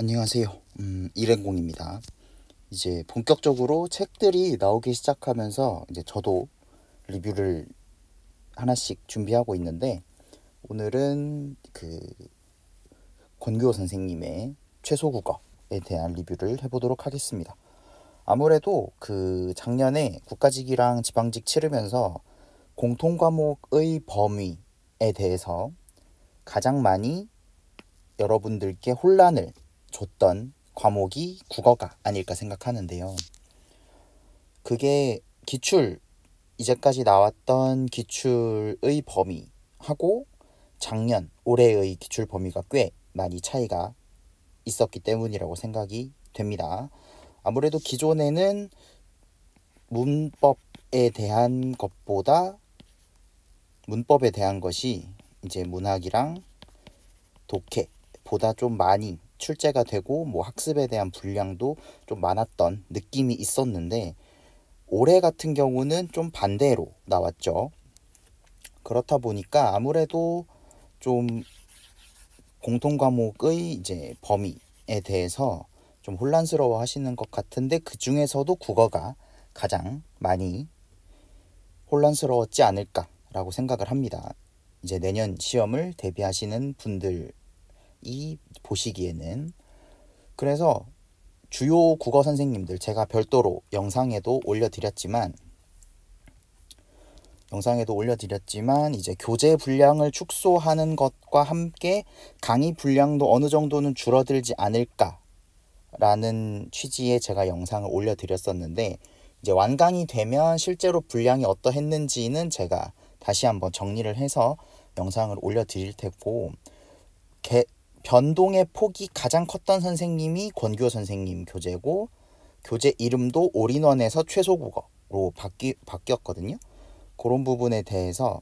안녕하세요. 음, 일행공입니다. 이제 본격적으로 책들이 나오기 시작하면서 이제 저도 리뷰를 하나씩 준비하고 있는데 오늘은 그권규 선생님의 최소국어에 대한 리뷰를 해보도록 하겠습니다. 아무래도 그 작년에 국가직이랑 지방직 치르면서 공통과목의 범위에 대해서 가장 많이 여러분들께 혼란을 줬던 과목이 국어가 아닐까 생각하는데요. 그게 기출 이제까지 나왔던 기출의 범위하고 작년 올해의 기출 범위가 꽤 많이 차이가 있었기 때문이라고 생각이 됩니다. 아무래도 기존에는 문법에 대한 것보다 문법에 대한 것이 이제 문학이랑 독해보다 좀 많이 출제가 되고 뭐 학습에 대한 분량도 좀 많았던 느낌이 있었는데 올해 같은 경우는 좀 반대로 나왔죠. 그렇다 보니까 아무래도 좀 공통 과목의 이제 범위에 대해서 좀 혼란스러워 하시는 것 같은데 그 중에서도 국어가 가장 많이 혼란스러웠지 않을까라고 생각을 합니다. 이제 내년 시험을 대비하시는 분들 이 보시기에는 그래서 주요 국어 선생님들 제가 별도로 영상에도 올려드렸지만 영상에도 올려드렸지만 이제 교재 분량을 축소하는 것과 함께 강의 분량도 어느 정도는 줄어들지 않을까라는 취지의 제가 영상을 올려드렸었는데 이제 완강이 되면 실제로 분량이 어떠했는지는 제가 다시 한번 정리를 해서 영상을 올려드릴 테고 변동의 폭이 가장 컸던 선생님이 권교 선생님 교재고 교재 이름도 올인원에서 최소국어로 바뀌, 바뀌었거든요. 그런 부분에 대해서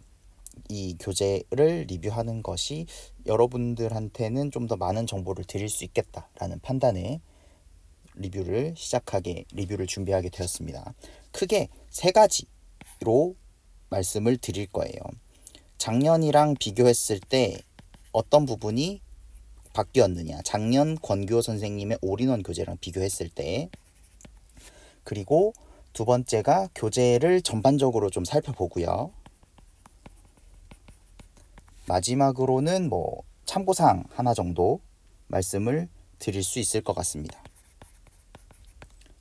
이 교재를 리뷰하는 것이 여러분들한테는 좀 더 많은 정보를 드릴 수 있겠다라는 판단에 리뷰를 시작하게 리뷰를 준비하게 되었습니다. 크게 세 가지로 말씀을 드릴 거예요. 작년이랑 비교했을 때 어떤 부분이 바뀌었느냐. 작년 권교 선생님의 올인원 교재랑 비교했을 때 그리고 두 번째가 교재를 전반적으로 좀 살펴보고요. 마지막으로는 뭐 참고사항 하나 정도 말씀을 드릴 수 있을 것 같습니다.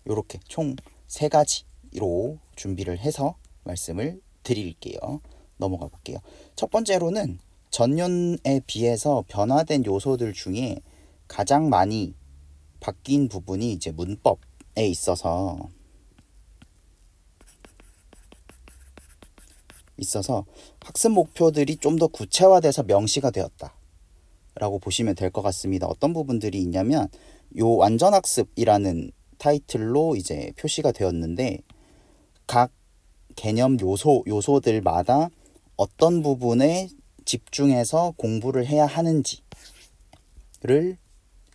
이렇게 총 세 가지로 준비를 해서 말씀을 드릴게요. 넘어가 볼게요. 첫 번째로는 전년에 비해서 변화된 요소들 중에 가장 많이 바뀐 부분이 이제 문법에 있어서 있어서 학습 목표들이 좀 더 구체화돼서 명시가 되었다. 라고 보시면 될 것 같습니다. 어떤 부분들이 있냐면 요 완전 학습이라는 타이틀로 이제 표시가 되었는데 각 개념 요소 요소들마다 어떤 부분에 집중해서 공부를 해야 하는지를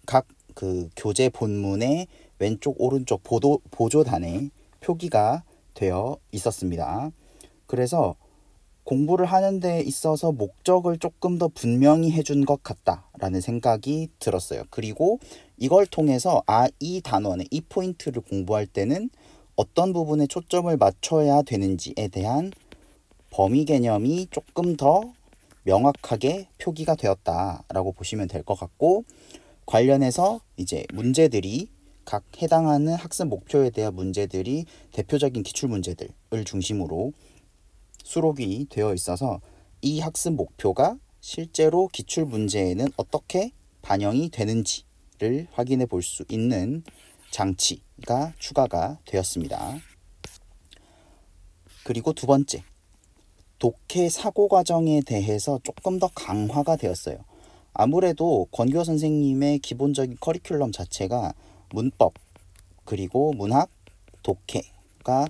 각 그 교재 본문의 왼쪽 오른쪽 보도, 보조단에 표기가 되어 있었습니다. 그래서 공부를 하는 데 있어서 목적을 조금 더 분명히 해준 것 같다라는 생각이 들었어요. 그리고 이걸 통해서 아, 이 단원의 이 포인트를 공부할 때는 어떤 부분에 초점을 맞춰야 되는지에 대한 범위 개념이 조금 더 명확하게 표기가 되었다라고 보시면 될 것 같고 관련해서 이제 문제들이 각 해당하는 학습 목표에 대한 문제들이 대표적인 기출 문제들을 중심으로 수록이 되어 있어서 이 학습 목표가 실제로 기출 문제에는 어떻게 반영이 되는지를 확인해 볼 수 있는 장치가 추가가 되었습니다. 그리고 두 번째, 독해 사고 과정에 대해서 조금 더 강화가 되었어요. 아무래도 권교 선생님의 기본적인 커리큘럼 자체가 문법 그리고 문학 독해가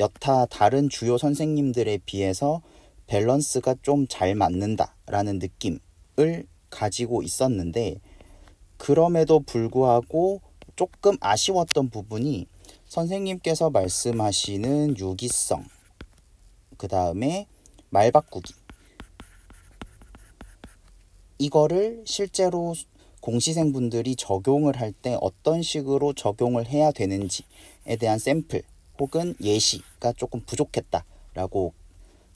여타 다른 주요 선생님들에 비해서 밸런스가 좀 잘 맞는다라는 느낌을 가지고 있었는데 그럼에도 불구하고 조금 아쉬웠던 부분이 선생님께서 말씀하시는 유기성 그 다음에 말바꾸기. 이거를 실제로 공시생분들이 적용을 할 때 어떤 식으로 적용을 해야 되는지에 대한 샘플 혹은 예시가 조금 부족했다라고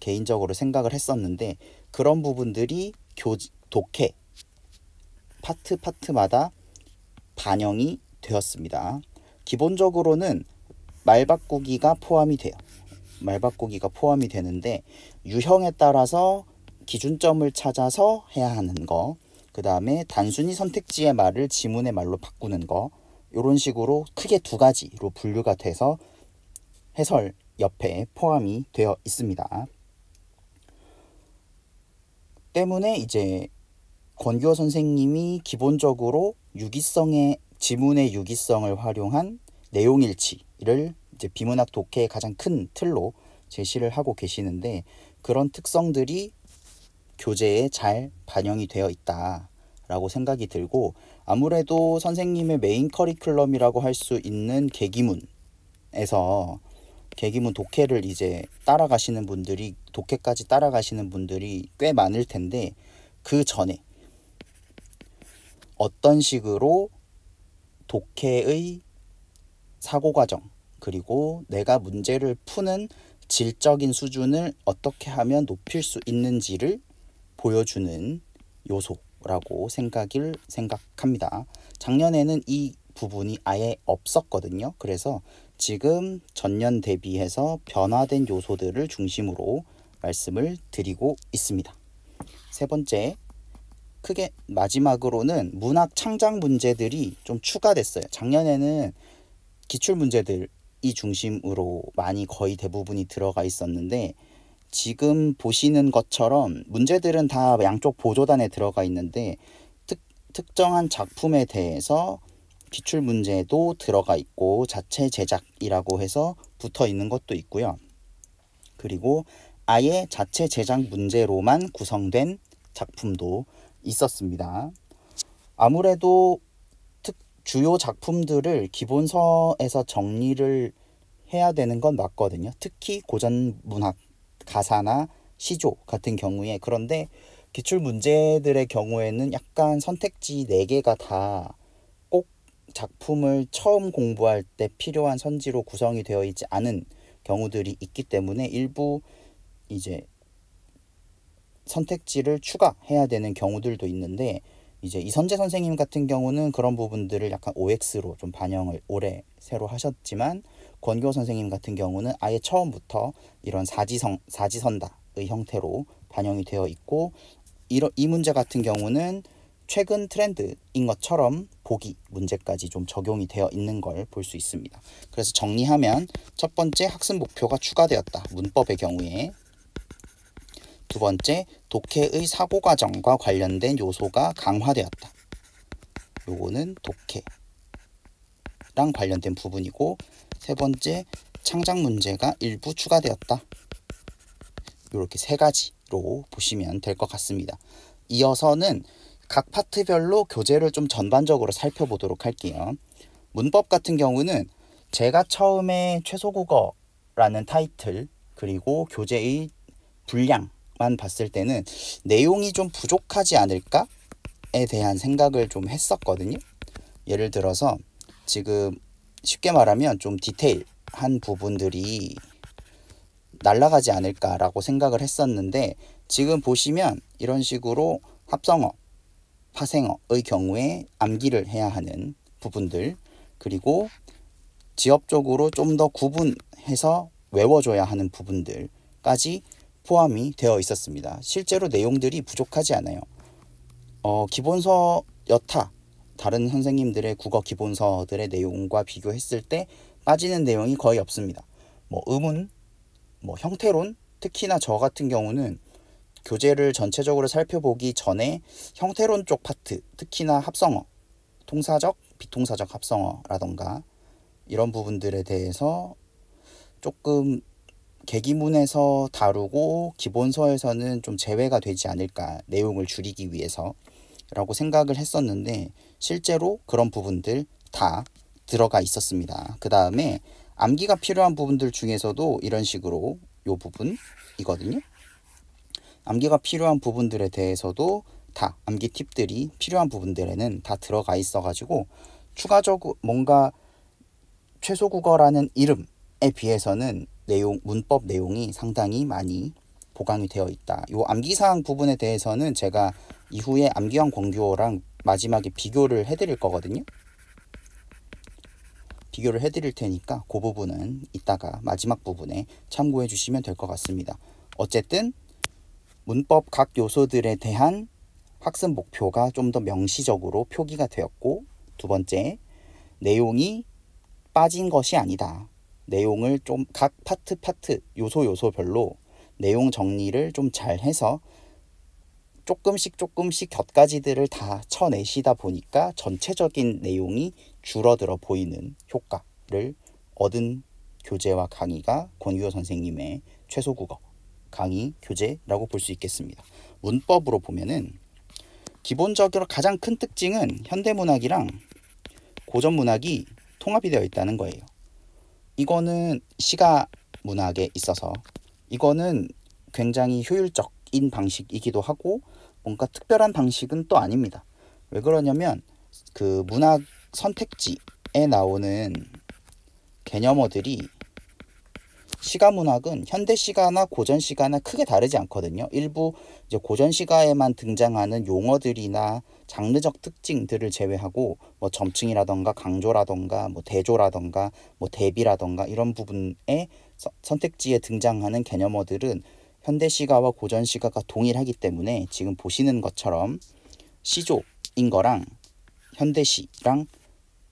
개인적으로 생각을 했었는데 그런 부분들이 교 독해 파트 파트마다 반영이 되었습니다. 기본적으로는 말 바꾸기가 포함이 돼요. 말 바꾸기가 포함이 되는데 유형에 따라서 기준점을 찾아서 해야 하는 거, 그 다음에 단순히 선택지의 말을 지문의 말로 바꾸는 거, 이런 식으로 크게 두 가지로 분류가 돼서 해설 옆에 포함이 되어 있습니다. 때문에 이제 권규호 선생님이 기본적으로 유기성의 지문의 유기성을 활용한 내용일치를 이제 비문학 독해의 가장 큰 틀로 제시를 하고 계시는데 그런 특성들이 교재에 잘 반영이 되어 있다. 라고 생각이 들고 아무래도 선생님의 메인 커리큘럼이라고 할 수 있는 계기문에서 계기문 독해를 이제 따라가시는 분들이 독해까지 따라가시는 분들이 꽤 많을 텐데 그 전에 어떤 식으로 독해의 사고 과정 그리고 내가 문제를 푸는 질적인 수준을 어떻게 하면 높일 수 있는지를 보여주는 요소라고 생각을 생각합니다. 작년에는 이 부분이 아예 없었거든요. 그래서 지금 전년 대비해서 변화된 요소들을 중심으로 말씀을 드리고 있습니다. 세 번째, 크게 마지막으로는 문학 창작 문제들이 좀 추가됐어요. 작년에는 기출 문제들 이 중심으로 많이 거의 대부분이 들어가 있었는데 지금 보시는 것처럼 문제들은 다 양쪽 보조단에 들어가 있는데 특, 특정한 작품에 대해서 기출 문제도 들어가 있고 자체 제작이라고 해서 붙어 있는 것도 있고요. 그리고 아예 자체 제작 문제로만 구성된 작품도 있었습니다. 아무래도 주요 작품들을 기본서에서 정리를 해야 되는 건 맞거든요. 특히 고전 문학, 가사나 시조 같은 경우에 그런데 기출 문제들의 경우에는 약간 선택지 네개가다 꼭 작품을 처음 공부할 때 필요한 선지로 구성이 되어 있지 않은 경우들이 있기 때문에 일부 이제 선택지를 추가해야 되는 경우들도 있는데 이제 이선재 선생님 같은 경우는 그런 부분들을 약간 OX로 좀 반영을 올해 새로 하셨지만 권교 선생님 같은 경우는 아예 처음부터 이런 사지성 사지선다의 형태로 반영이 되어 있고 이러, 이 문제 같은 경우는 최근 트렌드인 것처럼 보기 문제까지 좀 적용이 되어 있는 걸 볼 수 있습니다. 그래서 정리하면 첫 번째 학습 목표가 추가되었다. 문법의 경우에 두 번째, 독해의 사고 과정과 관련된 요소가 강화되었다. 요거는 독해랑 관련된 부분이고 세 번째, 창작 문제가 일부 추가되었다. 이렇게 세 가지로 보시면 될 것 같습니다. 이어서는 각 파트별로 교재를 좀 전반적으로 살펴보도록 할게요. 문법 같은 경우는 제가 처음에 최소국어라는 타이틀 그리고 교재의 분량 만 봤을 때는 내용이 좀 부족하지 않을까에 대한 생각을 좀 했었거든요. 예를 들어서 지금 쉽게 말하면 좀 디테일한 부분들이 날라가지 않을까라고 생각을 했었는데 지금 보시면 이런 식으로 합성어, 파생어의 경우에 암기를 해야 하는 부분들 그리고 지역적으로 좀 더 구분해서 외워줘야 하는 부분들까지 포함이 되어 있었습니다. 실제로 내용들이 부족하지 않아요. 어, 기본서 여타 다른 선생님들의 국어 기본서들의 내용과 비교했을 때 빠지는 내용이 거의 없습니다. 뭐 의문, 뭐 형태론, 특히나 저 같은 경우는 교재를 전체적으로 살펴보기 전에 형태론 쪽 파트, 특히나 합성어, 통사적, 비통사적 합성어라던가 이런 부분들에 대해서 조금 계기문에서 다루고 기본서에서는 좀 제외가 되지 않을까 내용을 줄이기 위해서라고 생각을 했었는데 실제로 그런 부분들 다 들어가 있었습니다. 그 다음에 암기가 필요한 부분들 중에서도 이런 식으로 요 부분이거든요. 암기가 필요한 부분들에 대해서도 다 암기 팁들이 필요한 부분들에는 다 들어가 있어가지고 추가적으로 뭔가 최소 국어라는 이름에 비해서는 내용, 문법 내용이 상당히 많이 보강이 되어 있다. 요 암기사항 부분에 대해서는 제가 이후에 암기형 공교랑 마지막에 비교를 해드릴 거거든요. 비교를 해드릴 테니까 그 부분은 이따가 마지막 부분에 참고해 주시면 될 것 같습니다. 어쨌든 문법 각 요소들에 대한 학습 목표가 좀 더 명시적으로 표기가 되었고 두 번째 내용이 빠진 것이 아니다. 내용을 좀 각 파트 파트 요소 요소별로 내용 정리를 좀 잘 해서 조금씩 조금씩 곁가지들을 다 쳐내시다 보니까 전체적인 내용이 줄어들어 보이는 효과를 얻은 교재와 강의가 권규호 선생님의 최소 국어 강의 교재라고 볼 수 있겠습니다. 문법으로 보면은 기본적으로 가장 큰 특징은 현대문학이랑 고전문학이 통합이 되어 있다는 거예요. 이거는 시가 문학에 있어서 이거는 굉장히 효율적인 방식이기도 하고 뭔가 특별한 방식은 또 아닙니다. 왜 그러냐면 그 문학 선택지에 나오는 개념어들이 시가 문학은 현대 시가나 고전 시가나 크게 다르지 않거든요. 일부 이제 고전 시가에만 등장하는 용어들이나 장르적 특징들을 제외하고 뭐 점층이라던가 강조라던가 뭐 대조라던가 뭐 대비라던가 이런 부분에 서, 선택지에 등장하는 개념어들은 현대 시가와 고전 시가가 동일하기 때문에 지금 보시는 것처럼 시조인 거랑 현대시랑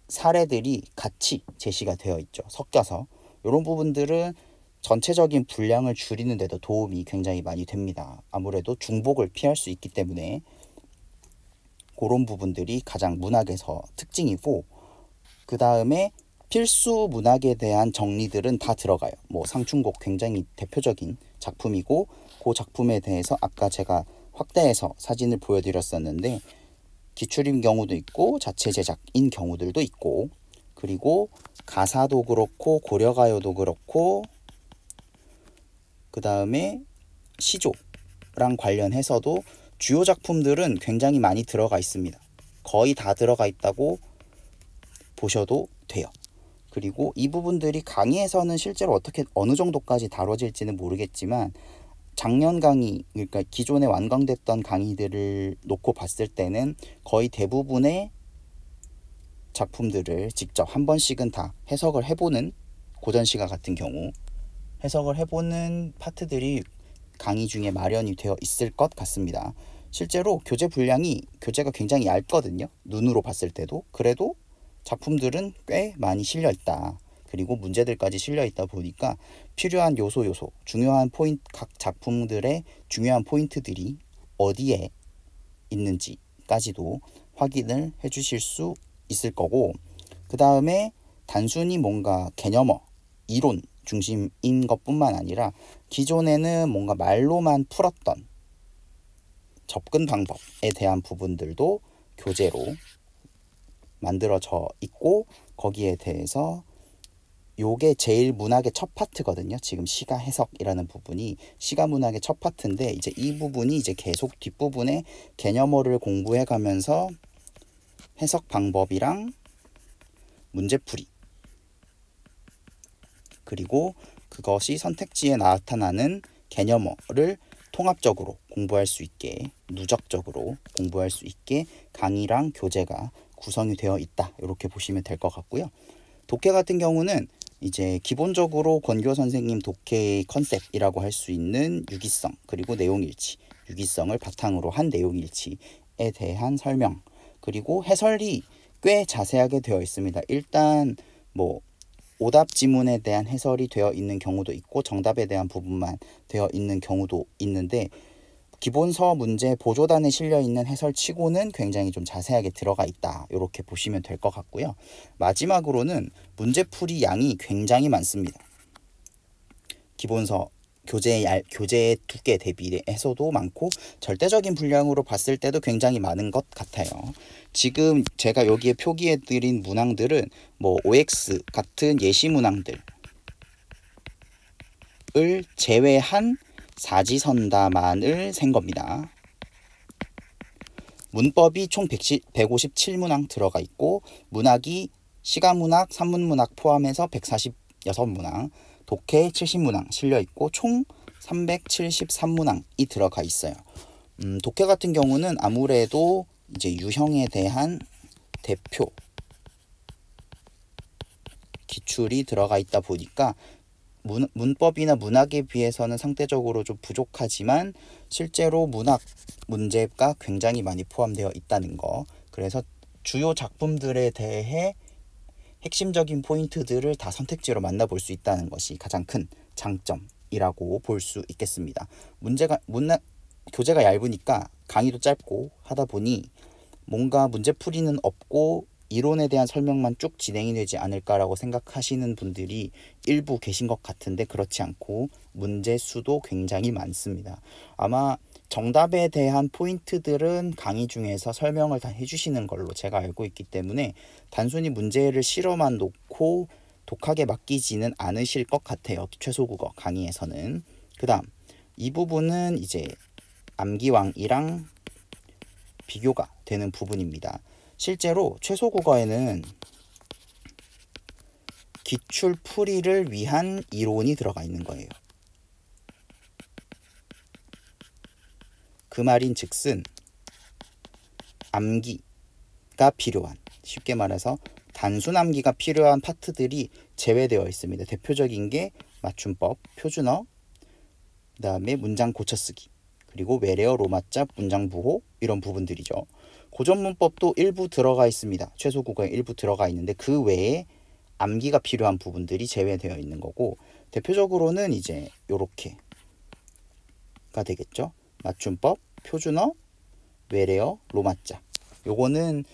사례들이 같이 제시가 되어 있죠. 섞여서 이런 부분들은 전체적인 분량을 줄이는 데도 도움이 굉장히 많이 됩니다. 아무래도 중복을 피할 수 있기 때문에 그런 부분들이 가장 문학에서 특징이고 그 다음에 필수 문학에 대한 정리들은 다 들어가요. 뭐 상충곡 굉장히 대표적인 작품이고 그 작품에 대해서 아까 제가 확대해서 사진을 보여드렸었는데 기출인 경우도 있고 자체 제작인 경우들도 있고 그리고 가사도 그렇고 고려가요도 그렇고 그 다음에 시조랑 관련해서도 주요 작품들은 굉장히 많이 들어가 있습니다. 거의 다 들어가 있다고 보셔도 돼요. 그리고 이 부분들이 강의에서는 실제로 어떻게 어느 정도까지 다뤄질지는 모르겠지만 작년 강의 그러니까 기존에 완강됐던 강의들을 놓고 봤을 때는 거의 대부분의 작품들을 직접 한 번씩은 다 해석을 해보는 고전 시가 같은 경우 해석을 해보는 파트들이 강의 중에 마련이 되어 있을 것 같습니다. 실제로 교재 분량이 교재가 굉장히 얇거든요. 눈으로 봤을 때도 그래도 작품들은 꽤 많이 실려 있다. 그리고 문제들까지 실려 있다 보니까 필요한 요소 요소, 중요한 포인트 각 작품들의 중요한 포인트들이 어디에 있는지까지도 확인을 해 주실 수 있을 거고 그 다음에 단순히 뭔가 개념어, 이론 중심인 것뿐만 아니라 기존에는 뭔가 말로만 풀었던 접근 방법에 대한 부분들도 교재로 만들어져 있고 거기에 대해서 요게 제일 문학의 첫 파트거든요. 지금 시가 해석이라는 부분이 시가 문학의 첫 파트인데 이제 이 부분이 이제 계속 뒷부분에 개념어를 공부해 가면서 해석 방법이랑 문제풀이 그리고 그것이 선택지에 나타나는 개념어를 통합적으로 공부할 수 있게 누적적으로 공부할 수 있게 강의랑 교재가 구성이 되어 있다 이렇게 보시면 될 것 같고요 독해 같은 경우는 이제 기본적으로 권교 선생님 독해의 컨셉이라고 할 수 있는 유기성 그리고 내용일치 유기성을 바탕으로 한 내용일치에 대한 설명 그리고 해설이 꽤 자세하게 되어 있습니다 일단 뭐 오답 지문에 대한 해설이 되어 있는 경우도 있고 정답에 대한 부분만 되어 있는 경우도 있는데 기본서 문제 보조단에 실려 있는 해설치고는 굉장히 좀 자세하게 들어가 있다 이렇게 보시면 될 것 같고요. 마지막으로는 문제풀이 양이 굉장히 많습니다. 기본서 교재의 얇, 교재의 두께 대비해서도 많고 절대적인 분량으로 봤을 때도 굉장히 많은 것 같아요. 지금 제가 여기에 표기해드린 문항들은 뭐 OX 같은 예시 문항들을 제외한 사지선다만을 센 겁니다. 문법이 총 110, 157문항 들어가 있고 문학이 시가문학, 산문문학 포함해서 146문항 독해 70문항 실려 있고 총 373문항이 들어가 있어요. 음, 독해 같은 경우는 아무래도 이제 유형에 대한 대표 기출이 들어가 있다 보니까 문, 문법이나 문학에 비해서는 상대적으로 좀 부족하지만 실제로 문학 문제가 굉장히 많이 포함되어 있다는 거. 그래서 주요 작품들에 대해 핵심적인 포인트들을 다 선택지로 만나볼 수 있다는 것이 가장 큰 장점이라고 볼 수 있겠습니다. 문제가 문나 교재가 얇으니까 강의도 짧고 하다 보니 뭔가 문제풀이는 없고 이론에 대한 설명만 쭉 진행이 되지 않을까라고 생각하시는 분들이 일부 계신 것 같은데 그렇지 않고 문제 수도 굉장히 많습니다. 아마 정답에 대한 포인트들은 강의 중에서 설명을 다 해주시는 걸로 제가 알고 있기 때문에 단순히 문제를 실어만 놓고 독하게 맡기지는 않으실 것 같아요. 최소국어 강의에서는. 그 다음 이 부분은 이제 암기왕이랑 비교가 되는 부분입니다. 실제로 최소국어에는 기출 풀이를 위한 이론이 들어가 있는 거예요. 그 말인 즉슨 암기가 필요한 쉽게 말해서 단순 암기가 필요한 파트들이 제외되어 있습니다. 대표적인 게 맞춤법, 표준어, 그 다음에 문장 고쳐쓰기, 그리고 외래어 로마자 문장 부호 이런 부분들이죠. 고전문법도 그 일부 들어가 있습니다. 최소 국어 일부 들어가 있는데 그 외에 암기가 필요한 부분들이 제외되어 있는 거고 대표적으로는 이제 요렇게가 되겠죠. 맞춤법, 표준어, 외래어, 로마자. 요거는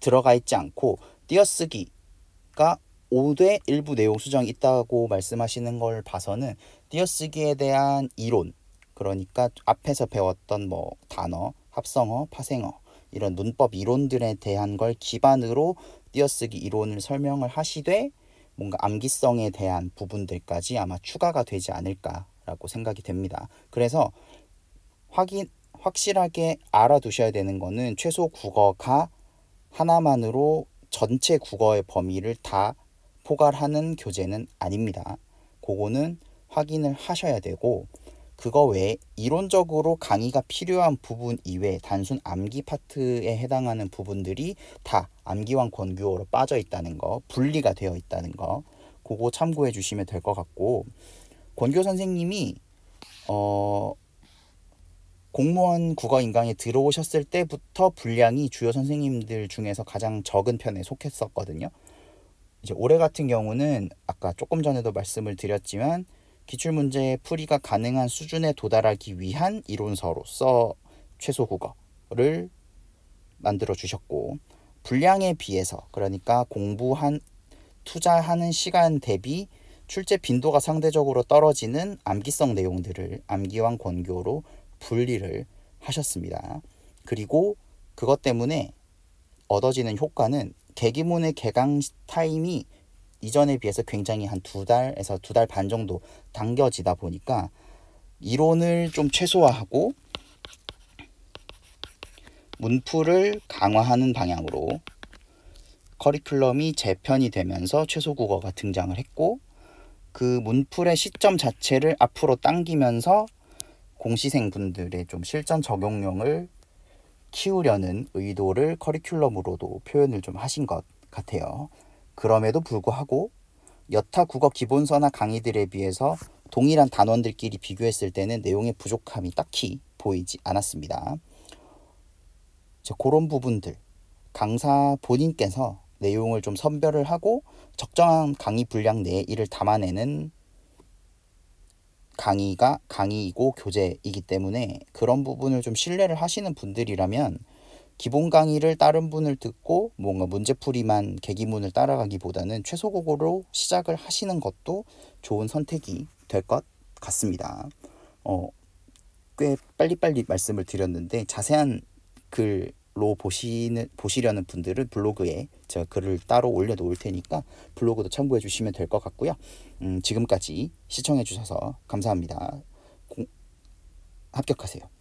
들어가 있지 않고 띄어쓰기가 5대 일부 내용 수정이 있다고 말씀하시는 걸 봐서는 띄어쓰기에 대한 이론 그러니까 앞에서 배웠던 뭐 단어, 합성어, 파생어 이런 문법 이론들에 대한 걸 기반으로 띄어쓰기 이론을 설명을 하시되 뭔가 암기성에 대한 부분들까지 아마 추가가 되지 않을까라고 생각이 됩니다. 그래서 확인, 확실하게 알아두셔야 되는 거는 최소 국어가 하나만으로 전체 국어의 범위를 다 포괄하는 교재는 아닙니다. 그거는 확인을 하셔야 되고 그거 외에 이론적으로 강의가 필요한 부분 이외 단순 암기 파트에 해당하는 부분들이 다 암기왕 권규어로 빠져 있다는 거 분리가 되어 있다는 거 그거 참고해 주시면 될 것 같고 권교 선생님이 어 공무원 국어 인강에 들어오셨을 때부터 분량이 주요 선생님들 중에서 가장 적은 편에 속했었거든요. 이제 올해 같은 경우는 아까 조금 전에도 말씀을 드렸지만 기출문제 의 풀이가 가능한 수준에 도달하기 위한 이론서로서 최소 국어를 만들어 주셨고 분량에 비해서 그러니까 공부한 투자하는 시간 대비 출제 빈도가 상대적으로 떨어지는 암기성 내용들을 암기왕 권교로 분리를 하셨습니다. 그리고 그것 때문에 얻어지는 효과는 개기문의 개강 타임이 이전에 비해서 굉장히 한 두 달에서 두 달 반 정도 당겨지다 보니까 이론을 좀 최소화하고 문풀을 강화하는 방향으로 커리큘럼이 재편이 되면서 최소 국어가 등장을 했고 그 문풀의 시점 자체를 앞으로 당기면서 공시생분들의 좀 실전 적용력을 키우려는 의도를 커리큘럼으로도 표현을 좀 하신 것 같아요. 그럼에도 불구하고 여타 국어 기본서나 강의들에 비해서 동일한 단원들끼리 비교했을 때는 내용의 부족함이 딱히 보이지 않았습니다. 이 그런 부분들 강사 본인께서 내용을 좀 선별을 하고 적정한 강의 분량 내에 이를 담아내는 강의가 강의이고 교재이기 때문에 그런 부분을 좀 신뢰를 하시는 분들이라면 기본 강의를 다른 분을 듣고 뭔가 문제풀이만 계기문을 따라가기보다는 최소 곡으로 시작을 하시는 것도 좋은 선택이 될 것 같습니다. 어, 꽤 빨리빨리 말씀을 드렸는데 자세한 글로 보시는 보시려는 분들은 블로그에 제가 글을 따로 올려놓을 테니까 블로그도 참고해 주시면 될 것 같고요. 음, 지금까지 시청해 주셔서 감사합니다. 공, 합격하세요.